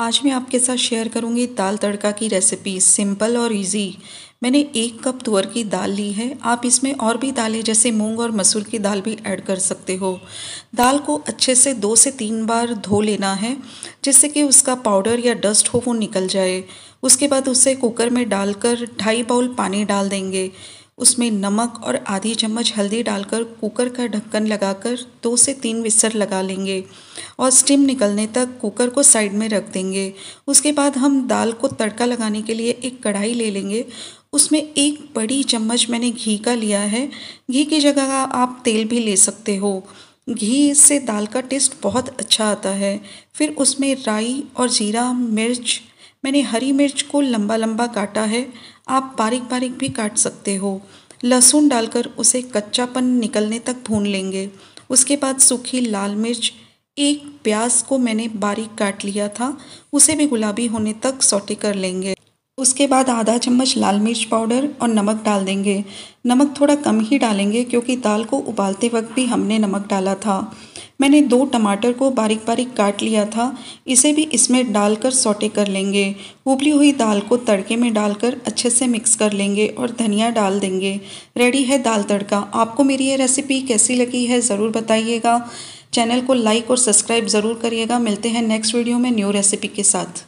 आज मैं आपके साथ शेयर करूंगी दाल तड़का की रेसिपी सिंपल और इजी मैंने एक कप तुअर की दाल ली है आप इसमें और भी दालें जैसे मूंग और मसूर की दाल भी ऐड कर सकते हो दाल को अच्छे से दो से तीन बार धो लेना है जिससे कि उसका पाउडर या डस्ट हो वो निकल जाए उसके बाद उसे कुकर में डालकर ढाई बाउल पानी डाल देंगे उसमें नमक और आधी चम्मच हल्दी डालकर कुकर का ढक्कन लगाकर दो से तीन विस्तर लगा लेंगे और स्टीम निकलने तक कुकर को साइड में रख देंगे उसके बाद हम दाल को तड़का लगाने के लिए एक कढ़ाई ले लेंगे उसमें एक बड़ी चम्मच मैंने घी का लिया है घी की जगह आप तेल भी ले सकते हो घी से दाल का टेस्ट बहुत अच्छा आता है फिर उसमें राई और जीरा मिर्च मैंने हरी मिर्च को लंबा लंबा काटा है आप बारीक बारीक भी काट सकते हो लहसुन डालकर उसे कच्चापन निकलने तक भून लेंगे उसके बाद सूखी लाल मिर्च एक प्याज को मैंने बारीक काट लिया था उसे भी गुलाबी होने तक सौटे कर लेंगे उसके बाद आधा चम्मच लाल मिर्च पाउडर और नमक डाल देंगे नमक थोड़ा कम ही डालेंगे क्योंकि दाल को उबालते वक्त भी हमने नमक डाला था मैंने दो टमाटर को बारीक बारीक काट लिया था इसे भी इसमें डालकर सोटे कर लेंगे उबली हुई दाल को तड़के में डालकर अच्छे से मिक्स कर लेंगे और धनिया डाल देंगे रेडी है दाल तड़का आपको मेरी ये रेसिपी कैसी लगी है ज़रूर बताइएगा चैनल को लाइक और सब्सक्राइब ज़रूर करिएगा मिलते हैं नेक्स्ट वीडियो में न्यू रेसिपी के साथ